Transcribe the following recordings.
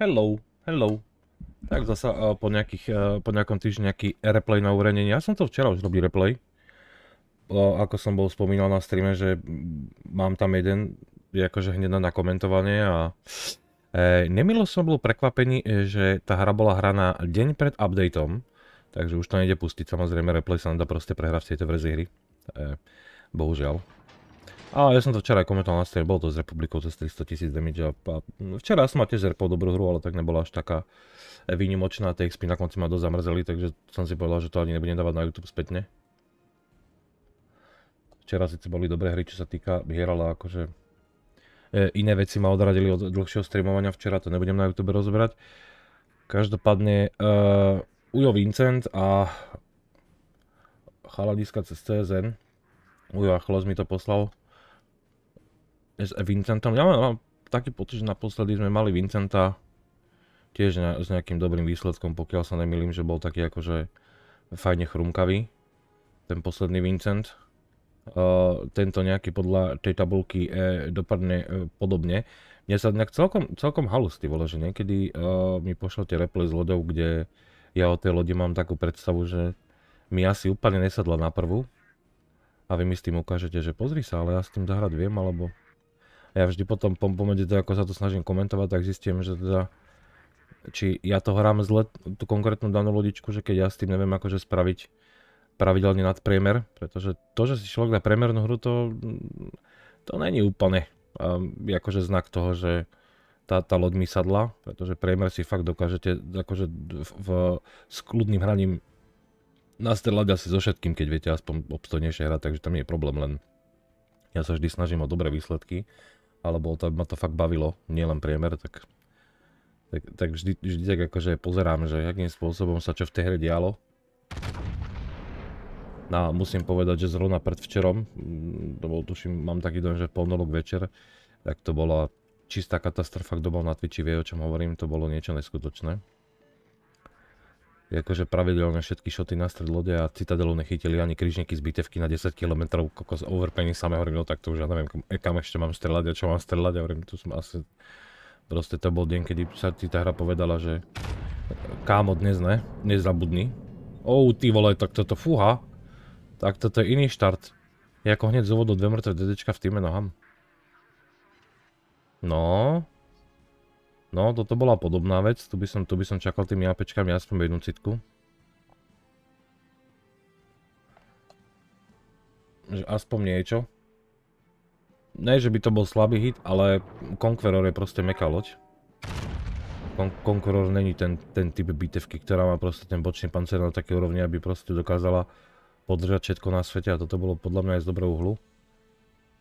Hello, hello. Tak zasa uh, po, nejakých, uh, po nejakom týždni nejaký replay na urenenie. Ja som to včera už robil replay. Uh, ako som bol spomínal na streame, že mám tam jeden, je akože hneď na komentovanie a nemilo som bol prekvapený, že tá hra bola hraná deň pred updateom, takže už to nejde pustiť, samozrejme replay sa dá proste prehrať v tejto verzii hry. E, bohužiaľ. A ja som to včera aj komentoval na stream, bol to s republikou cez 300 tisíc damage a, a včera som mal tiež repol dobrú hru, ale tak nebola až taká výnimočná, tie XP na konci ma dosť zamrzeli, takže som si povedal, že to ani nebudem dávať na YouTube spätne. Včera síce boli dobré hry, čo sa týka hier, ale akože e, iné veci ma odradili od dlhšieho streamovania včera, to nebudem na YouTube rozberať. Každopádne uh, Ujo Vincent a chaladiska cez CSN, Ujo Achlos mi to poslal, s Vincentom. Ja mám, mám taký pocit, že naposledy sme mali Vincenta tiež ne, s nejakým dobrým výsledkom, pokiaľ sa nemýlim, že bol taký akože fajne chrumkavý, ten posledný Vincent. Uh, tento nejaký podľa tej tabulky eh, dopadne eh, podobne. Mne sa nejak celkom, celkom vole, že niekedy uh, mi tie replay z lodov, kde ja o tej lode mám takú predstavu, že mi asi úplne nesadla na prvú a vy mi s tým ukážete, že pozri sa, ale ja s tým zahrať viem, alebo ja vždy potom pomedzi to, ako sa to snažím komentovať, tak zistím, že teda či ja to hrám zle, tú konkrétnu danú lodičku, že keď ja s tým neviem akože spraviť pravidelne nad priemer, pretože to, že si človek dá priemernú hru, to, to není úplne um, akože znak toho, že tá, tá loď mi sadla, pretože priemer si fakt dokážete akože v, v, s kľudným hraním nastrelať asi so všetkým, keď viete aspoň obstojnejšie hrať, takže tam nie je problém len ja sa vždy snažím o dobré výsledky ale bol to, ma to fakt bavilo, nielen priemer, tak, tak, tak vždy, vždy tak akože pozerám, že akým spôsobom sa čo v tej hre dialo. No musím povedať, že zrovna predvčerom, mm, to bol tuším, mám taký dojem, že polnolok večer, tak to bola čistá katastrofa, kto bol na Twitchi vie, o čom hovorím, to bolo niečo neskutočné akože pravidelne všetky šoty na stred lode a Citadelu nechytili ani križníky z bitevky na 10 km kokos overpenny samé hovorím, no tak to už ja neviem, kam, e, kam ešte mám strelať a čo mám strelať, a hovorím, tu som asi, proste to bol deň, kedy sa ti tá hra povedala, že kámo, dnes ne, nezabudni. Ou, oh, ty vole, tak toto fúha, tak toto je iný štart. Je ako hneď z úvodu dve mŕtve dedečka v týme nohám No, No, toto bola podobná vec, tu by som, tu by som čakal tými APčkami aspoň jednu citku. Že aspoň niečo. Ne, že by to bol slabý hit, ale Conqueror je proste meká loď. Con Conqueror není ten, ten typ bitevky, ktorá má proste ten bočný pancer na také úrovni, aby proste dokázala podržať všetko na svete a toto bolo podľa mňa aj z dobrého uhlu.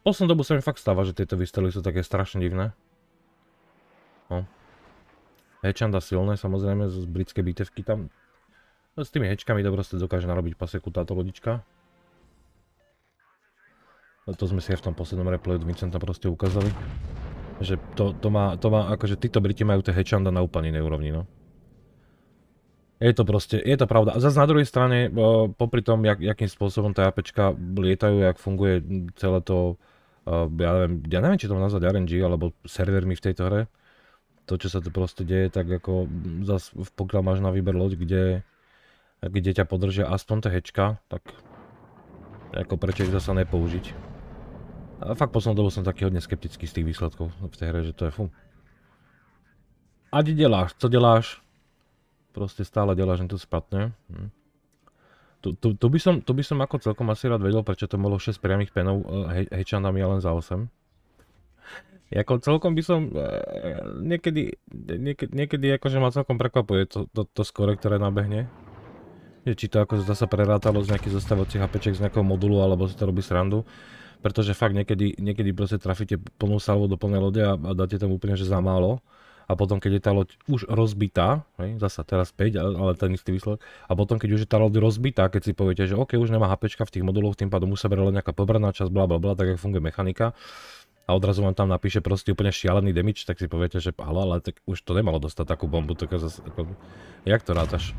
Poslednú dobu sa mi fakt stáva, že tieto výstrely sú také strašne divné. No. Hečanda silné, samozrejme, z britskej bitevky tam. No, s tými hečkami ste dokáže narobiť paseku táto lodička. No, to sme si aj v tom poslednom replay od Vincenta proste ukázali. Že to, to, má, to má, akože títo Briti majú tie hečanda na úplne inej úrovni, no. Je to proste, je to pravda. A zase na druhej strane, eh, popri tom, jak, jakým spôsobom tá APčka lietajú, jak funguje celé to, eh, ja neviem, ja neviem, či to nazvať RNG, alebo servermi v tejto hre, to, čo sa tu proste deje, tak ako zas, pokiaľ máš na výber loď, kde, kde ťa podržia aspoň tá hečka, tak ako prečo ich zase nepoužiť. A fakt poslednú dobu som taký hodne skeptický z tých výsledkov v tej hre, že to je fú. A ti deláš, co deláš? Proste stále deláš to spadne. Hm. Tu, tu, tu, by som, tu by som ako celkom asi rád vedel, prečo to bolo 6 priamých penov eh, hečanami a len za 8. Jako celkom by som, e, niekedy, niekedy, niekedy akože ma celkom prekvapuje to, to, to skore, ktoré nabehne. Je, či to ako zase prerátalo z nejakých zostávacích apeček z nejakého modulu, alebo si to robí srandu. Pretože fakt niekedy, niekedy proste trafíte plnú salvu do plnej lode a, a dáte tam úplne, že za málo. A potom, keď je tá loď už rozbitá, hej, zasa teraz 5, ale ten istý výsledok, a potom, keď už je tá loď rozbitá, keď si poviete, že OK, už nemá HPčka v tých moduloch, tým pádom už sa len nejaká pobraná časť, bla bla bla, tak ako funguje mechanika, a odrazu vám tam napíše proste úplne šialený damage, tak si poviete, že halo, ale tak už to nemalo dostať takú bombu, tak zase, ako, jak to rátaš?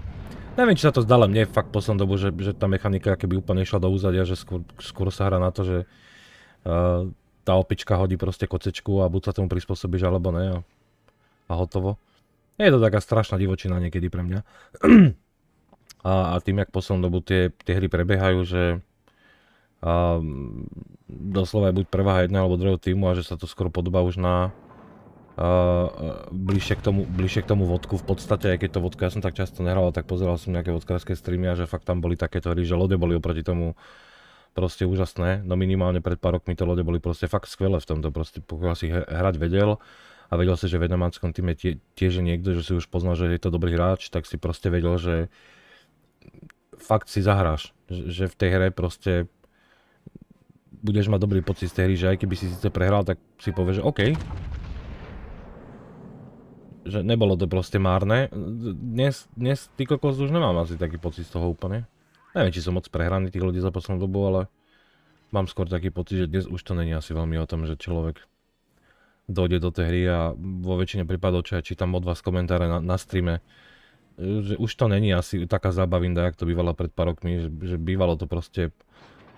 Neviem, či sa to zdále mne fakt poslednú dobu, že, že tá mechanika keby úplne išla do úzadia, že skôr, skôr sa hrá na to, že uh, tá opička hodí proste kocečku a buď sa tomu prispôsobíš, alebo ne a, a hotovo. Je to taká strašná divočina niekedy pre mňa. a, a tým, jak poslednú dobu tie, tie hry prebiehajú, že a ehm, doslova je buď prvá jedna alebo druhého týmu a že sa to skoro podobá už na a, eh, eh, bližšie, k tomu, bližšie k tomu vodku v podstate, aj keď to vodka, ja som tak často nehral, tak pozeral som nejaké vodkárske streamy a že fakt tam boli takéto hry, že lode boli oproti tomu proste úžasné, no minimálne pred pár rokmi to lode boli proste fakt skvelé v tomto, proste pokiaľ si hrať vedel a vedel si, že v jednomáckom týme tie, tiež je niekto, že si už poznal, že je to dobrý hráč, tak si proste vedel, že fakt si zahráš, že v tej hre proste budeš mať dobrý pocit z tej hry, že aj keby si síce prehral, tak si povieš, že OK. Že nebolo to proste márne. Dnes, dnes ty kokos už nemám asi taký pocit z toho úplne. Neviem, či som moc prehraný tých ľudí za poslednú dobu, ale mám skôr taký pocit, že dnes už to není asi veľmi o tom, že človek dojde do tej hry a vo väčšine prípadov, čo ja čítam od vás komentáre na, na streame, že už to není asi taká zábavinda, jak to bývala pred pár rokmi, že, že bývalo to proste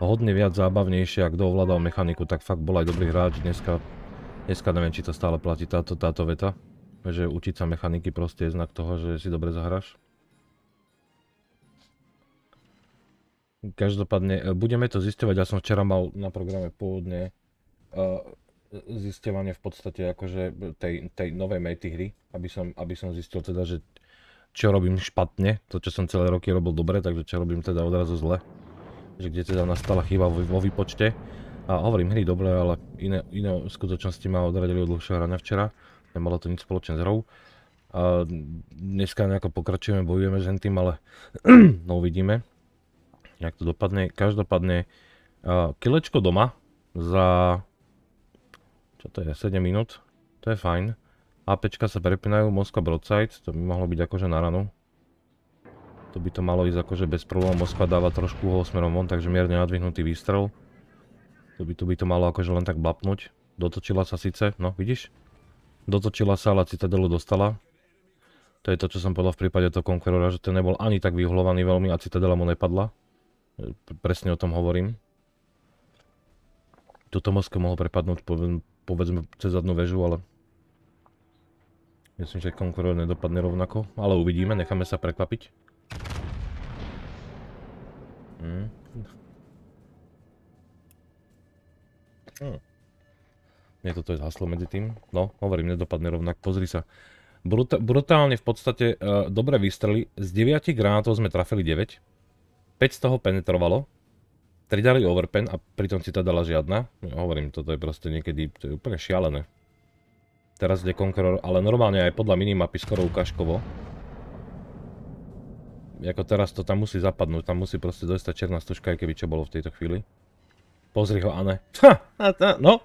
hodne viac zábavnejšie a kto ovládal mechaniku, tak fakt bol aj dobrý hráč dneska. Dneska neviem, či to stále platí táto, táto veta, že učiť sa mechaniky proste je znak toho, že si dobre zahráš. Každopádne, e, budeme to zistovať, ja som včera mal na programe pôvodne uh, zisťovanie v podstate akože tej, tej novej mety hry, aby som, aby som zistil teda, že čo robím špatne, to čo som celé roky robil dobre, takže čo robím teda odrazu zle že kde teda nastala chyba vo výpočte. A hovorím hry dobre, ale iné, iné skutočnosti ma odradili od dlhšieho hrania včera. Nemalo to nič spoločné s hrou. A dneska nejako pokračujeme, bojujeme s tým, ale no uvidíme, jak to dopadne. Každopádne, kilečko doma za, čo to je, 7 minút, to je fajn. APčka sa prepínajú, Moskva Broadside, to by mohlo byť akože na ranu. To by to malo ísť akože bez problémov. Moskva dáva trošku ho smerom von, takže mierne nadvihnutý výstrel. To by, to by to malo akože len tak blapnúť. Dotočila sa síce, no vidíš? Dotočila sa, ale Citadelu dostala. To je to, čo som povedal v prípade toho Conquerora, že ten nebol ani tak vyhľovaný veľmi a Citadela mu nepadla. E, presne o tom hovorím. Tuto Moskva mohol prepadnúť povedzme cez zadnú väžu, ale myslím, že Conqueror nedopadne rovnako. Ale uvidíme, necháme sa prekvapiť. Mm. Hm. Nie, toto je zhaslo medzi tým. No, hovorím, nedopadne rovnak, pozri sa. Brut brutálne v podstate uh, dobre vystreli. Z 9 granátov sme trafili 9. 5 z toho penetrovalo. 3 dali overpen a pritom si tá dala žiadna. Ja hovorím, toto je proste niekedy, to je úplne šialené. Teraz ide Conqueror, ale normálne aj podľa minimapy skoro ukážkovo. Ako teraz to tam musí zapadnúť, tam musí proste dostať černá stužka, aj keby čo bolo v tejto chvíli. Pozri ho, Ane. Ha, no.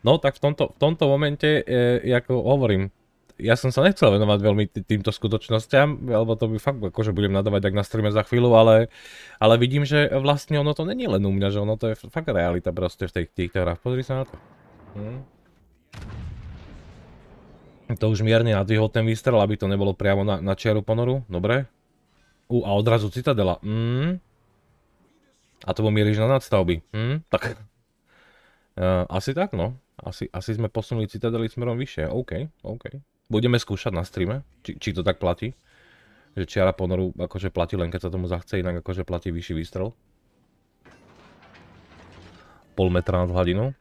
No, tak v tomto, v tomto momente, e, ako hovorím, ja som sa nechcel venovať veľmi týmto skutočnosťam, lebo to by fakt akože budem nadávať tak na streame za chvíľu, ale, ale vidím, že vlastne ono to není len u mňa, že ono to je fakt realita proste v tej, týchto hrách. Pozri sa na to. Hm. To už mierne nadvihol ten výstrel, aby to nebolo priamo na, na čiaru ponoru. Dobre. U, a odrazu Citadela. Mm. A to mieríš na nadstavby. Mm. Tak. Uh, asi tak, no. Asi, asi sme posunuli Citadely smerom vyššie. OK, OK. Budeme skúšať na streame, či, či to tak platí. Že čiara ponoru akože platí len keď sa tomu zachce, inak akože platí vyšší výstrel. Pol metra nad hladinou.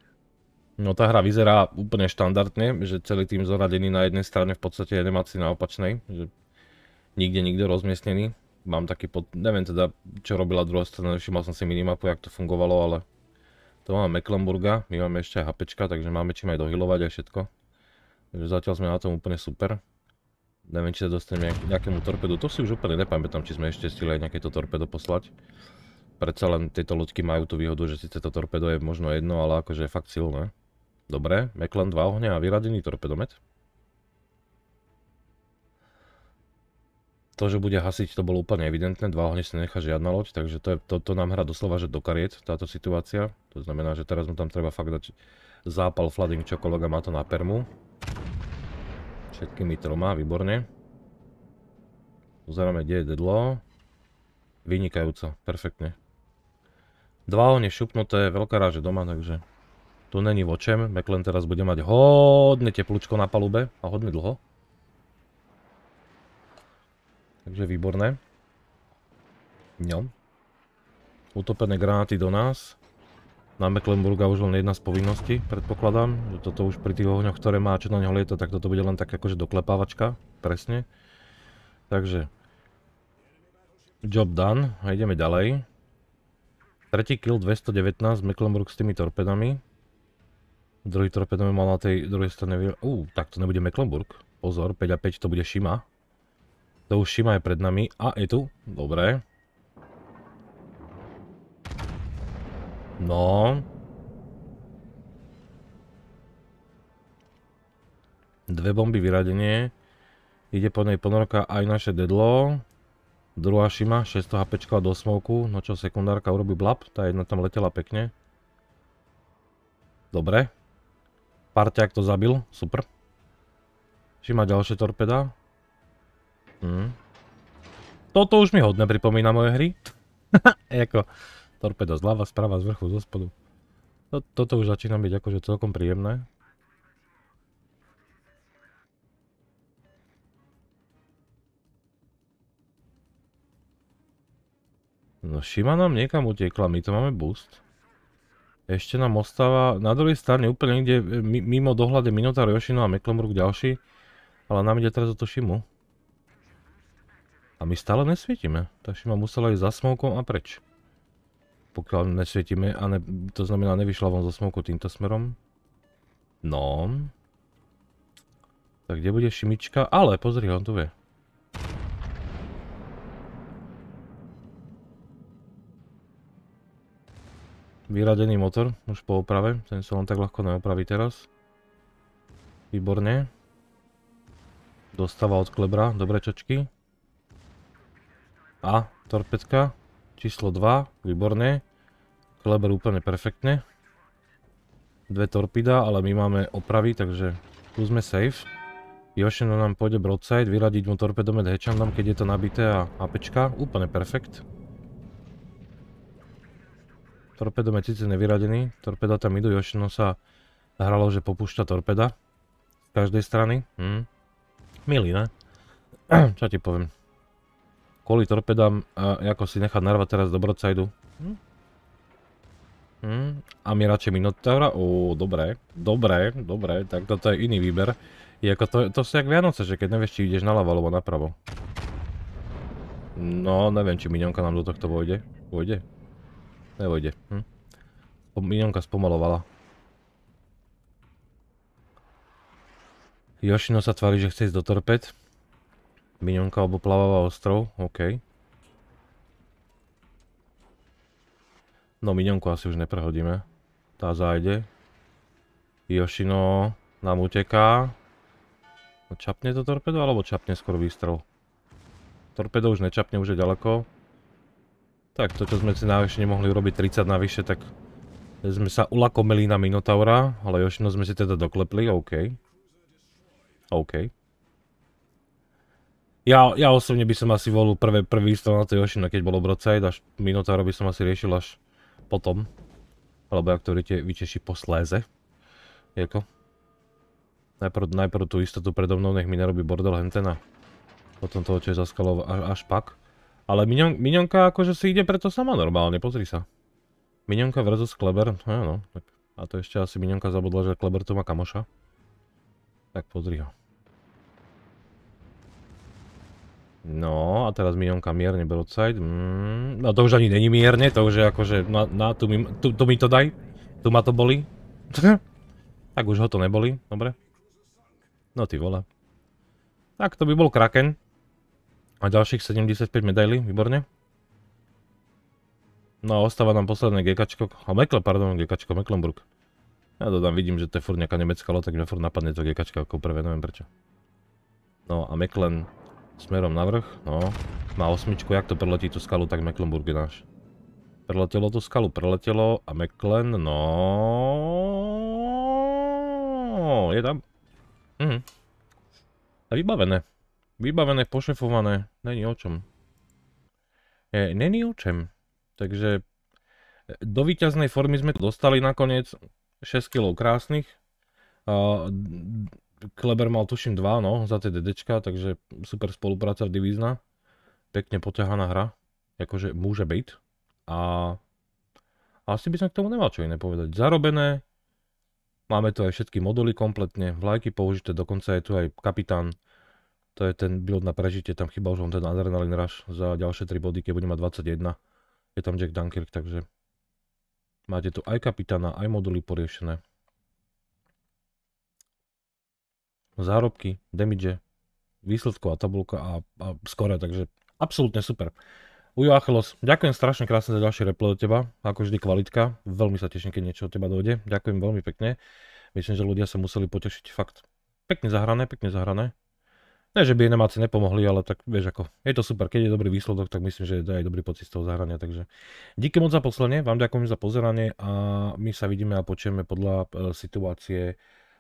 No tá hra vyzerá úplne štandardne, že celý tým zoradený na jednej strane v podstate nemáci na opačnej, že nikde nikto rozmiestnený mám taký pod... Neviem teda, čo robila druhá strana, všimol som si minimapu, jak to fungovalo, ale... To máme Mecklenburga, my máme ešte aj HPčka, takže máme čím aj dohilovať a všetko. Takže zatiaľ sme na tom úplne super. Neviem, či sa dostaneme nejakému torpedu. To si už úplne nepamätám, či sme ešte stihli aj nejakéto torpedo poslať. Predsa len tieto loďky majú tú výhodu, že síce to torpedo je možno jedno, ale akože je fakt silné. Dobre, Mecklen 2 ohňa a vyradený torpedomet. To, že bude hasiť, to bolo úplne evidentné. Dva ohne si nechá žiadna loď, takže to, je, to, to nám hra doslova, že do kariet táto situácia. To znamená, že teraz mu tam treba fakt dať zápal, flooding, čo kolega má to na permu. Všetkými troma, výborne. Pozeráme, kde je dedlo. Vynikajúco, perfektne. Dva ohne šupnuté, veľká ráže doma, takže... Tu není vočem, McLaren teraz bude mať hodne teplúčko na palube a hodne dlho. Takže výborné. No. Utopené granáty do nás. Na Mecklenburga už len jedna z povinností, predpokladám, že toto už pri tých ohňoch, ktoré má čo na ňo lieta, tak toto bude len tak akože doklepávačka, presne. Takže, job done a ideme ďalej. Tretí kill 219, Mecklenburg s tými torpedami. Druhý je mal na tej druhej strane, uú, tak to nebude Mecklenburg, pozor, 5 a 5 to bude Šima už Shima je pred nami. A, je tu. Dobre. No. Dve bomby vyradenie. Ide po nej ponorka aj naše deadlo. Druhá šima, 600 HP a do smoku. No čo, sekundárka urobí blab. Tá jedna tam letela pekne. Dobre. Parťák to zabil, super. Shima ďalšie torpeda. Hmm. Toto už mi hodne pripomína moje hry. ako torpedo zľava, sprava, z vrchu, zo spodu. Toto už začína byť akože celkom príjemné. No Šima nám niekam utiekla, my to máme boost. Ešte nám ostáva na druhej strane úplne niekde mimo dohľade Minotaur, Yoshino a Mecklenburg ďalší. Ale nám ide teraz o to Šimu. A my stále nesvietime, takže ma musela ísť za smokom a preč. Pokiaľ nesvietime, a ne, to znamená nevyšla von zo smoku týmto smerom. No. Tak kde bude šimička? Ale pozri, on tu vie. Vyradený motor, už po oprave, ten sa len tak ľahko neopraví teraz. Výborne. Dostáva od klebra, dobre čočky. A, torpedka. Číslo 2, výborné. Kleber úplne perfektne. Dve torpida, ale my máme opravy, takže tu sme safe. Yoshino nám pôjde broadside, vyradiť mu torpedomet Hečandom, keď je to nabité a apečka, Úplne perfekt. Torpedomet síce nevyradený, torpeda tam idú, Yoshino sa hralo, že popúšťa torpeda. Z každej strany. Hm. Milý, ne? Čo ti poviem kvôli torpedám, ako si nechať narvať teraz do broadsideu. Hm? A mi radšej Minotaura? Ó, dobre, dobre, dobre, tak toto je iný výber. Je ako to, to sú jak Vianoce, že keď nevieš, či ideš naľavo alebo napravo. No, neviem, či Minionka nám do tohto vojde. Vojde? Nevojde. Hm? Minionka spomalovala. Jošino sa tvári, že chce ísť do torped. Minionka alebo plavavá ostrov, OK. No minionku asi už neprehodíme. Tá zájde. Yoshino nám uteká. No, čapne to torpedo alebo čapne skôr výstrel? Torpedo už nečapne, už je ďaleko. Tak to, čo sme si najvyššie nemohli urobiť 30 navyše, tak sme sa ulakomeli na Minotaura, ale Yoshino sme si teda doklepli, OK. OK. Ja, ja osobne by som asi volil prvé, prvý strom na tej Yoshino, keď bol Broadside, až Minotauro by som asi riešil až potom. Alebo ak to vyteší po sléze. Jako. Najprv, najprv tú istotu predo mnou, nech mi nerobí bordel hentena. Potom toho, čo je zaskalo až, až pak. Ale minion, minionka akože si ide preto sama normálne, pozri sa. Minionka versus Kleber, no, no. A to ešte asi minionka zabudla, že Kleber tu má kamoša. Tak pozri ho. No, a teraz minionka mierne broadside. Mm, no to už ani není mierne, to už je akože, na, na tu, mi, tu, tu mi to daj. Tu ma to boli. tak už ho to neboli, dobre. No ty vole. Tak to by bol Kraken. A ďalších 75 medailí, výborne. No a ostáva nám posledné gekačko, a Mekle, pardon, gekačko, Mecklenburg. Ja to tam vidím, že to je furt nejaká nemecká lota, tak mňa furt napadne to gekačka ako prvé, neviem prečo. No a Mecklen, Smerom na vrch, no. Má osmičku, jak to preletí tú skalu, tak Mecklenburg je náš. Preletelo tú skalu, preletelo a Mecklen, no... Je tam. Mhm. A vybavené. Vybavené, pošefované. Není o čom. E, není o čem. Takže e, do víťaznej formy sme to dostali nakoniec. 6 kg krásnych. Kleber mal tuším 2 no, za tie dedečka, takže super spolupráca v divízna. Pekne poťahaná hra, akože môže byť. A asi by som k tomu nemal čo iné povedať. Zarobené, máme tu aj všetky moduly kompletne, vlajky použité, dokonca je tu aj kapitán. To je ten build na prežitie, tam chyba už len ten adrenalin rush za ďalšie 3 body, keď bude mať 21. Je tam Jack Dunkirk, takže máte tu aj kapitána, aj moduly poriešené. zárobky, damage, výsledková tabulka a, a skore, takže absolútne super. Ujo Achelos, ďakujem strašne krásne za ďalšie replay od teba, ako vždy kvalitka, veľmi sa teším, keď niečo od teba dojde, ďakujem veľmi pekne, myslím, že ľudia sa museli potešiť, fakt, pekne zahrané, pekne zahrané, ne, že by nemáci nepomohli, ale tak vieš ako, je to super, keď je dobrý výsledok, tak myslím, že je aj dobrý pocit z toho zahrania, takže díky moc za poslanie, vám ďakujem za pozeranie a my sa vidíme a počujeme podľa e, situácie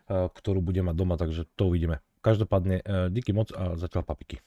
ktorú budem mať doma, takže to uvidíme. Každopádne, eh, díky moc a zatiaľ papiky.